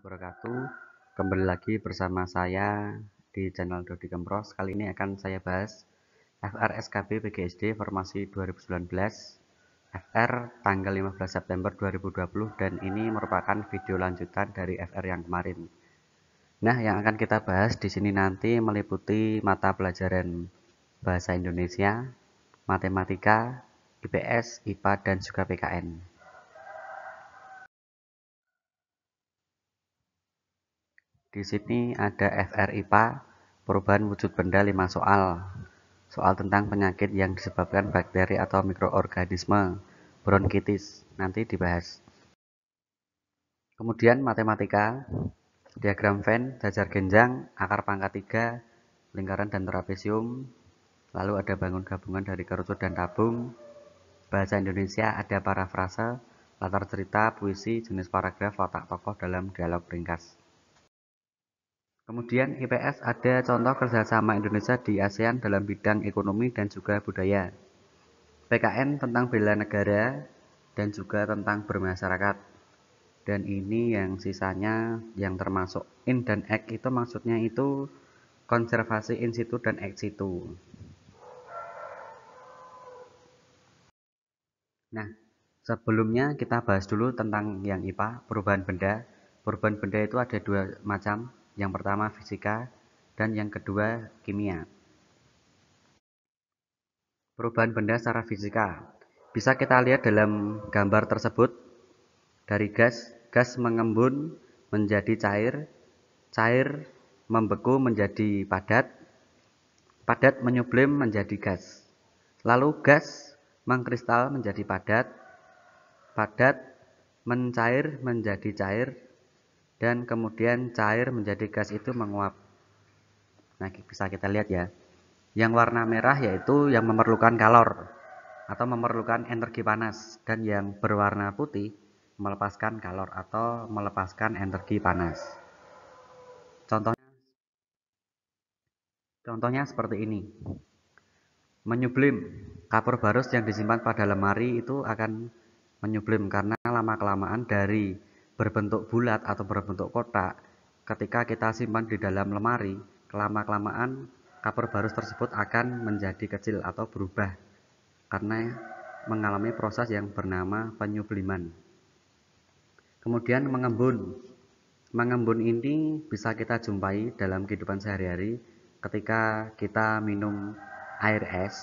warahmatullahi wabarakatuh Kembali lagi bersama saya di channel Dodi Kempros Kali ini akan saya bahas FR PGSD Formasi 2019 FR tanggal 15 September 2020 Dan ini merupakan video lanjutan dari FR yang kemarin Nah yang akan kita bahas di sini nanti meliputi mata pelajaran Bahasa Indonesia, Matematika, IPS, IPA, dan juga PKN Di sini ada FRIPA, perubahan wujud benda 5 soal. Soal tentang penyakit yang disebabkan bakteri atau mikroorganisme, bronkitis, nanti dibahas. Kemudian matematika, diagram Venn, jajar genjang, akar pangkat 3, lingkaran dan trapesium, lalu ada bangun gabungan dari kerucut dan tabung, bahasa Indonesia ada parafrase, latar cerita, puisi, jenis paragraf, watak tokoh dalam dialog ringkas. Kemudian IPS ada contoh kerjasama Indonesia di ASEAN dalam bidang ekonomi dan juga budaya. PKN tentang bela negara dan juga tentang bermasyarakat. Dan ini yang sisanya yang termasuk in dan ex itu maksudnya itu konservasi in situ dan ex situ. Nah, sebelumnya kita bahas dulu tentang yang IPA, perubahan benda. Perubahan benda itu ada dua macam, yang pertama fisika dan yang kedua kimia. Perubahan benda secara fisika. Bisa kita lihat dalam gambar tersebut dari gas, gas mengembun menjadi cair, cair membeku menjadi padat, padat menyublim menjadi gas. Lalu gas mengkristal menjadi padat, padat mencair menjadi cair, dan kemudian cair menjadi gas itu menguap. Nah, bisa kita lihat ya. Yang warna merah yaitu yang memerlukan kalor atau memerlukan energi panas dan yang berwarna putih melepaskan kalor atau melepaskan energi panas. Contohnya Contohnya seperti ini. Menyublim, kapur barus yang disimpan pada lemari itu akan menyublim karena lama-kelamaan dari berbentuk bulat atau berbentuk kotak, ketika kita simpan di dalam lemari, kelama-kelamaan cover barus tersebut akan menjadi kecil atau berubah karena mengalami proses yang bernama penyubliman. Kemudian mengembun. Mengembun ini bisa kita jumpai dalam kehidupan sehari-hari ketika kita minum air es,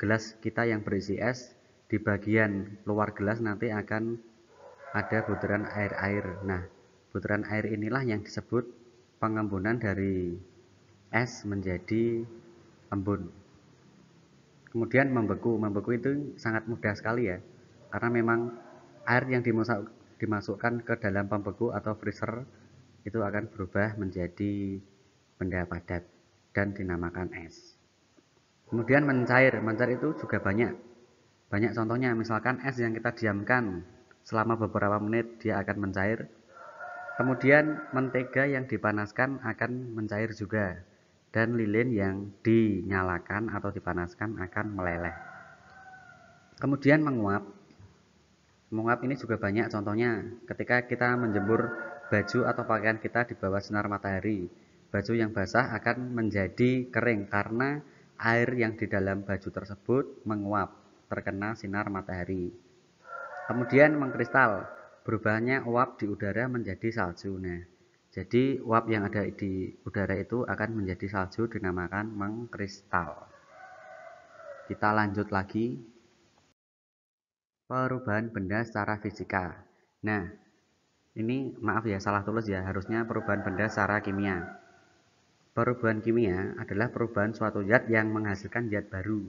gelas kita yang berisi es di bagian luar gelas nanti akan ada butiran air-air. Nah, butiran air inilah yang disebut pengembunan dari es menjadi embun. Kemudian membeku, membeku itu sangat mudah sekali ya, karena memang air yang dimasukkan ke dalam pembeku atau freezer itu akan berubah menjadi benda padat dan dinamakan es. Kemudian mencair, mencair itu juga banyak. Banyak contohnya, misalkan es yang kita diamkan Selama beberapa menit dia akan mencair. Kemudian mentega yang dipanaskan akan mencair juga dan lilin yang dinyalakan atau dipanaskan akan meleleh. Kemudian menguap. Menguap ini juga banyak contohnya ketika kita menjemur baju atau pakaian kita di bawah sinar matahari. Baju yang basah akan menjadi kering karena air yang di dalam baju tersebut menguap terkena sinar matahari kemudian mengkristal berubahnya uap di udara menjadi salju nah jadi uap yang ada di udara itu akan menjadi salju dinamakan mengkristal kita lanjut lagi perubahan benda secara fisika nah ini maaf ya salah tulis ya harusnya perubahan benda secara kimia perubahan kimia adalah perubahan suatu zat yang menghasilkan zat baru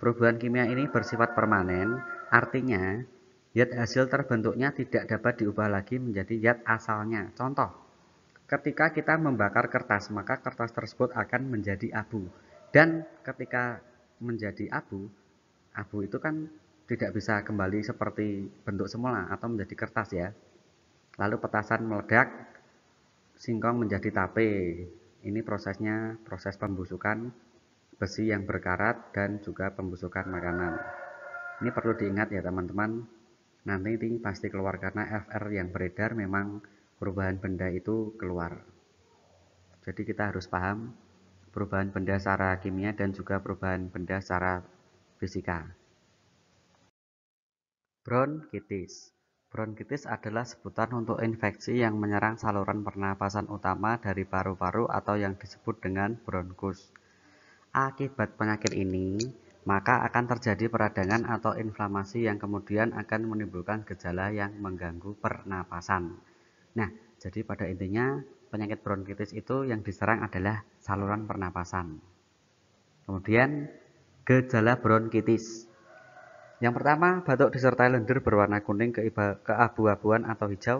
perubahan kimia ini bersifat permanen artinya Yat hasil terbentuknya tidak dapat diubah lagi menjadi yat asalnya. Contoh, ketika kita membakar kertas, maka kertas tersebut akan menjadi abu. Dan ketika menjadi abu, abu itu kan tidak bisa kembali seperti bentuk semula atau menjadi kertas ya. Lalu petasan meledak, singkong menjadi tape. Ini prosesnya proses pembusukan besi yang berkarat dan juga pembusukan makanan. Ini perlu diingat ya teman-teman nanti ting pasti keluar karena FR yang beredar memang perubahan benda itu keluar jadi kita harus paham perubahan benda secara kimia dan juga perubahan benda secara fisika bronkitis Bronkitis adalah sebutan untuk infeksi yang menyerang saluran pernapasan utama dari paru-paru atau yang disebut dengan bronkus. Akibat penyakit ini, maka akan terjadi peradangan atau inflamasi yang kemudian akan menimbulkan gejala yang mengganggu pernapasan. Nah, jadi pada intinya penyakit bronkitis itu yang diserang adalah saluran pernapasan. Kemudian gejala bronkitis. Yang pertama, batuk disertai lendir berwarna kuning keabu-abuan atau hijau,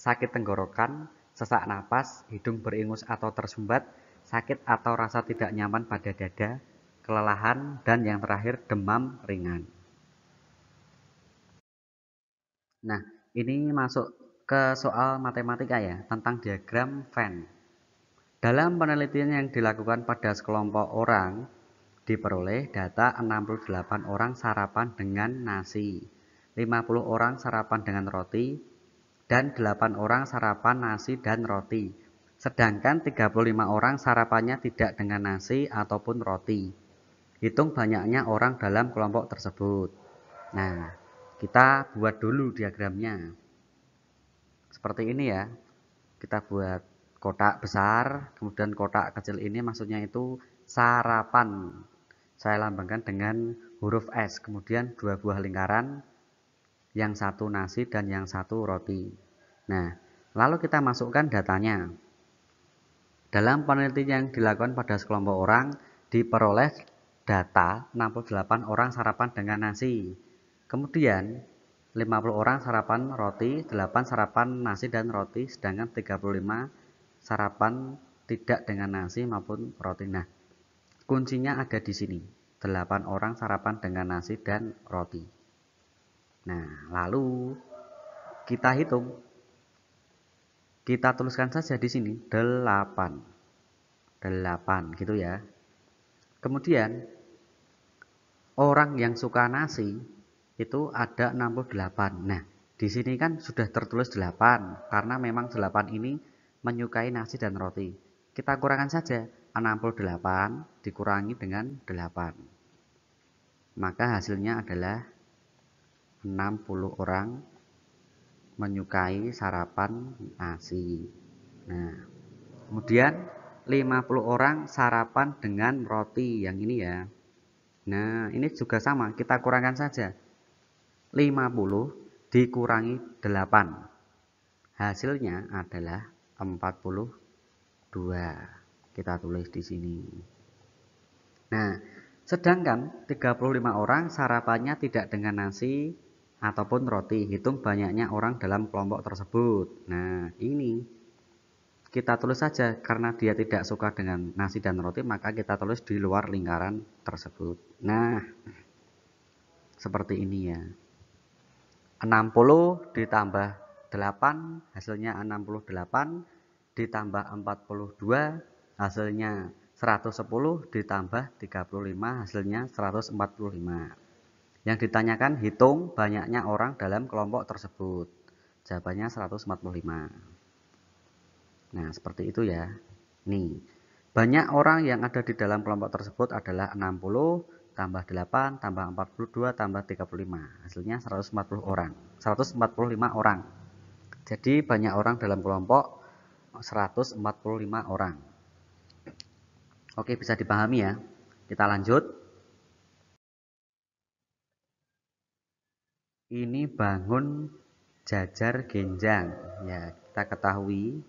sakit tenggorokan, sesak napas, hidung beringus atau tersumbat, sakit atau rasa tidak nyaman pada dada, kelelahan, dan yang terakhir demam ringan. Nah, ini masuk ke soal matematika ya, tentang diagram Venn. Dalam penelitian yang dilakukan pada sekelompok orang, diperoleh data 68 orang sarapan dengan nasi, 50 orang sarapan dengan roti, dan 8 orang sarapan nasi dan roti. Sedangkan 35 orang sarapannya tidak dengan nasi ataupun roti. Hitung banyaknya orang dalam kelompok tersebut. Nah, kita buat dulu diagramnya. Seperti ini ya. Kita buat kotak besar, kemudian kotak kecil ini maksudnya itu sarapan. Saya lambangkan dengan huruf S, kemudian dua buah lingkaran, yang satu nasi dan yang satu roti. Nah, lalu kita masukkan datanya. Dalam penelitian yang dilakukan pada sekelompok orang, diperoleh data 68 orang sarapan dengan nasi. Kemudian 50 orang sarapan roti, 8 sarapan nasi dan roti, sedangkan 35 sarapan tidak dengan nasi maupun roti. Nah, kuncinya ada di sini. 8 orang sarapan dengan nasi dan roti. Nah, lalu kita hitung. Kita tuliskan saja di sini 8. 8 gitu ya. Kemudian orang yang suka nasi itu ada 68. Nah, di sini kan sudah tertulis 8 karena memang 8 ini menyukai nasi dan roti. Kita kurangkan saja 68 dikurangi dengan 8. Maka hasilnya adalah 60 orang menyukai sarapan nasi. Nah, kemudian 50 orang sarapan dengan roti yang ini ya. Nah, ini juga sama, kita kurangkan saja. 50 dikurangi 8. Hasilnya adalah 42. Kita tulis di sini. Nah, sedangkan 35 orang sarapannya tidak dengan nasi ataupun roti. Hitung banyaknya orang dalam kelompok tersebut. Nah, ini kita tulis saja karena dia tidak suka dengan nasi dan roti maka kita tulis di luar lingkaran tersebut nah seperti ini ya 60 ditambah 8 hasilnya 68 ditambah 42 hasilnya 110 ditambah 35 hasilnya 145 yang ditanyakan hitung banyaknya orang dalam kelompok tersebut jawabannya 145 Nah, seperti itu ya. Nih, banyak orang yang ada di dalam kelompok tersebut adalah 60 tambah 8 tambah 42 tambah 35. Hasilnya 140 orang. 145 orang. Jadi banyak orang dalam kelompok 145 orang. Oke, bisa dipahami ya. Kita lanjut. ini bangun jajar genjang ya kita ketahui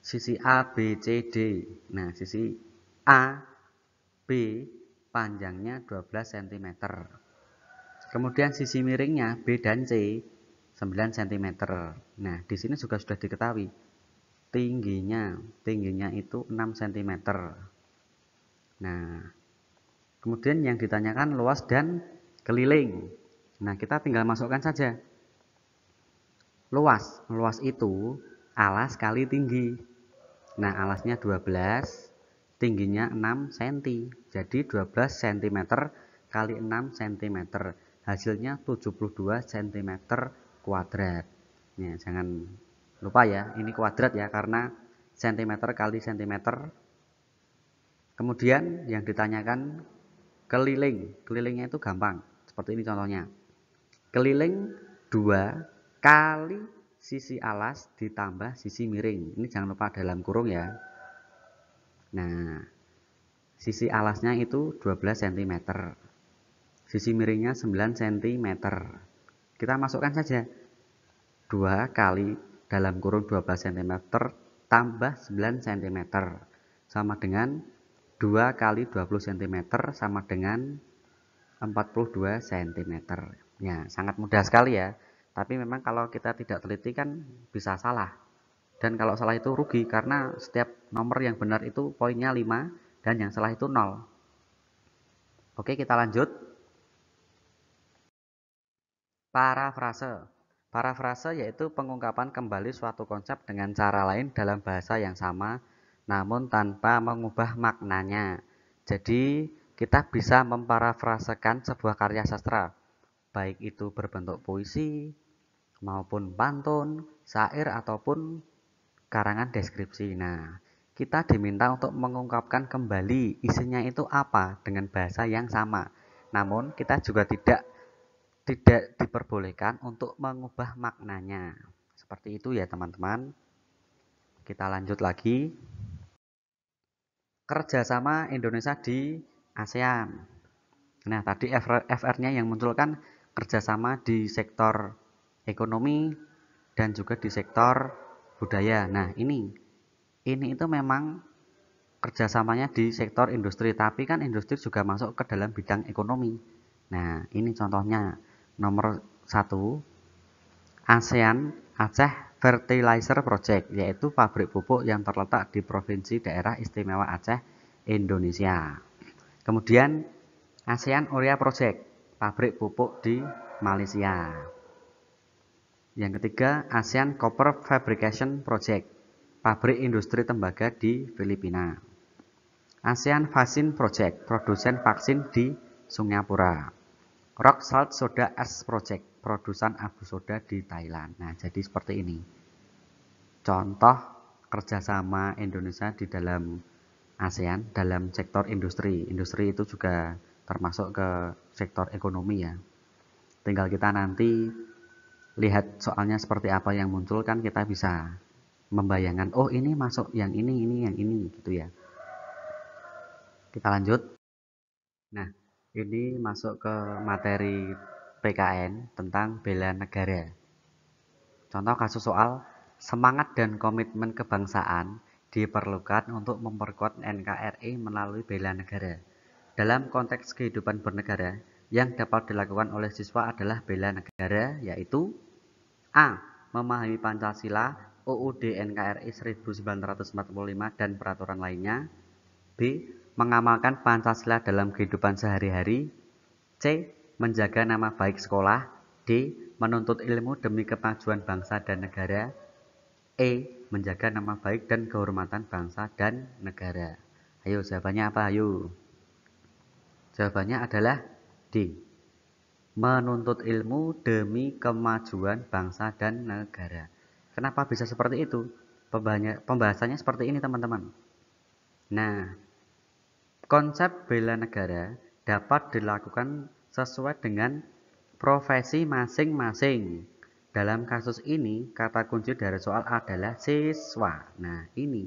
sisi A, B, C, D. Nah, sisi A, B panjangnya 12 cm. Kemudian sisi miringnya B dan C 9 cm. Nah, di sini juga sudah diketahui tingginya, tingginya itu 6 cm. Nah, kemudian yang ditanyakan luas dan keliling. Nah, kita tinggal masukkan saja. Luas, luas itu alas kali tinggi. Nah, alasnya 12, tingginya 6 cm. Jadi 12 cm kali 6 cm. Hasilnya 72 cm kuadrat. Ya, jangan lupa ya, ini kuadrat ya karena cm kali cm. Kemudian yang ditanyakan keliling. Kelilingnya itu gampang. Seperti ini contohnya. Keliling 2 kali sisi alas ditambah sisi miring. Ini jangan lupa dalam kurung ya. Nah, sisi alasnya itu 12 cm. Sisi miringnya 9 cm. Kita masukkan saja 2 kali dalam kurung 12 cm tambah 9 cm sama dengan 2 kali 20 cm sama dengan 42 cm. Ya, sangat mudah sekali ya. Tapi memang kalau kita tidak teliti kan bisa salah. Dan kalau salah itu rugi karena setiap nomor yang benar itu poinnya 5 dan yang salah itu 0. Oke, kita lanjut. Parafrase. Parafrase yaitu pengungkapan kembali suatu konsep dengan cara lain dalam bahasa yang sama namun tanpa mengubah maknanya. Jadi, kita bisa memparafrasekan sebuah karya sastra, baik itu berbentuk puisi, maupun pantun, syair ataupun karangan deskripsi. Nah, kita diminta untuk mengungkapkan kembali isinya itu apa dengan bahasa yang sama. Namun kita juga tidak tidak diperbolehkan untuk mengubah maknanya. Seperti itu ya teman-teman. Kita lanjut lagi. Kerjasama Indonesia di ASEAN. Nah tadi FR-nya yang munculkan kerjasama di sektor ekonomi dan juga di sektor budaya. Nah, ini ini itu memang kerjasamanya di sektor industri, tapi kan industri juga masuk ke dalam bidang ekonomi. Nah, ini contohnya nomor satu ASEAN Aceh Fertilizer Project, yaitu pabrik pupuk yang terletak di Provinsi Daerah Istimewa Aceh, Indonesia. Kemudian ASEAN Orea Project, pabrik pupuk di Malaysia. Yang ketiga, ASEAN Copper Fabrication Project, pabrik industri tembaga di Filipina. ASEAN Vaksin Project, produsen vaksin di Singapura. Rock Salt Soda S Project, produsen abu soda di Thailand. Nah, jadi seperti ini. Contoh kerjasama Indonesia di dalam ASEAN dalam sektor industri. Industri itu juga termasuk ke sektor ekonomi ya. Tinggal kita nanti lihat soalnya seperti apa yang muncul kan kita bisa membayangkan oh ini masuk yang ini ini yang ini gitu ya kita lanjut nah ini masuk ke materi PKN tentang bela negara contoh kasus soal semangat dan komitmen kebangsaan diperlukan untuk memperkuat NKRI melalui bela negara dalam konteks kehidupan bernegara yang dapat dilakukan oleh siswa adalah bela negara yaitu A. Memahami Pancasila, UUD NKRI 1945 dan peraturan lainnya. B. Mengamalkan Pancasila dalam kehidupan sehari-hari. C. Menjaga nama baik sekolah. D. Menuntut ilmu demi kemajuan bangsa dan negara. E. Menjaga nama baik dan kehormatan bangsa dan negara. Ayo, jawabannya apa? Ayo. Jawabannya adalah D menuntut ilmu demi kemajuan bangsa dan negara. Kenapa bisa seperti itu? Pembahasannya seperti ini, teman-teman. Nah, konsep bela negara dapat dilakukan sesuai dengan profesi masing-masing. Dalam kasus ini, kata kunci dari soal adalah siswa. Nah, ini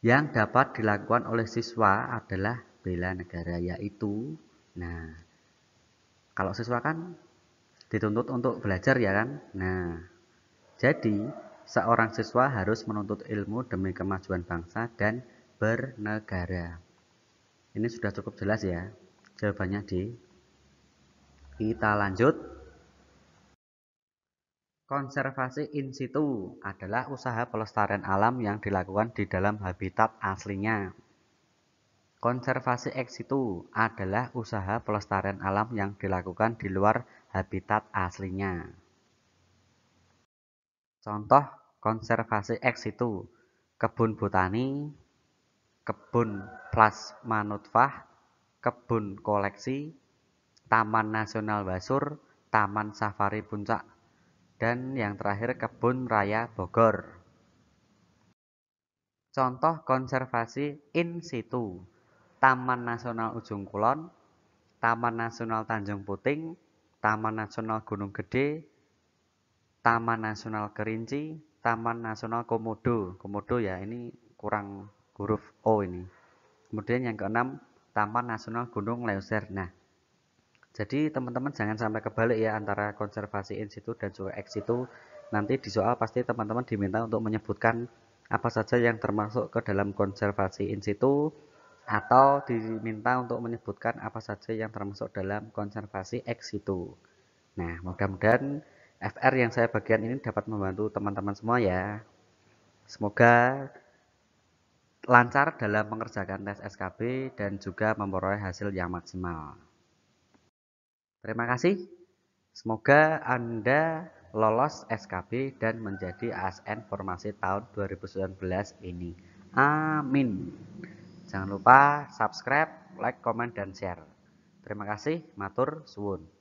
yang dapat dilakukan oleh siswa adalah bela negara, yaitu, nah, kalau siswa kan dituntut untuk belajar ya kan? Nah, jadi seorang siswa harus menuntut ilmu demi kemajuan bangsa dan bernegara. Ini sudah cukup jelas ya jawabannya di Kita lanjut. Konservasi in situ adalah usaha pelestarian alam yang dilakukan di dalam habitat aslinya. Konservasi ex situ adalah usaha pelestarian alam yang dilakukan di luar habitat aslinya. Contoh konservasi ex situ, kebun botani, kebun plasma nutfah, kebun koleksi, Taman Nasional Basur, Taman Safari Puncak, dan yang terakhir Kebun Raya Bogor. Contoh konservasi in situ Taman Nasional Ujung Kulon, Taman Nasional Tanjung Puting, Taman Nasional Gunung Gede, Taman Nasional Kerinci, Taman Nasional Komodo. Komodo ya ini kurang huruf O ini. Kemudian yang keenam, Taman Nasional Gunung Leuser. Nah, jadi teman-teman jangan sampai kebalik ya antara konservasi in situ dan juga ex situ. Nanti di soal pasti teman-teman diminta untuk menyebutkan apa saja yang termasuk ke dalam konservasi in situ, atau diminta untuk menyebutkan apa saja yang termasuk dalam konservasi ex situ. Nah, mudah-mudahan FR yang saya bagian ini dapat membantu teman-teman semua ya. Semoga lancar dalam mengerjakan tes SKB dan juga memperoleh hasil yang maksimal. Terima kasih. Semoga Anda lolos SKB dan menjadi ASN formasi tahun 2019 ini. Amin. Jangan lupa subscribe, like, komen, dan share. Terima kasih, matur, suwun.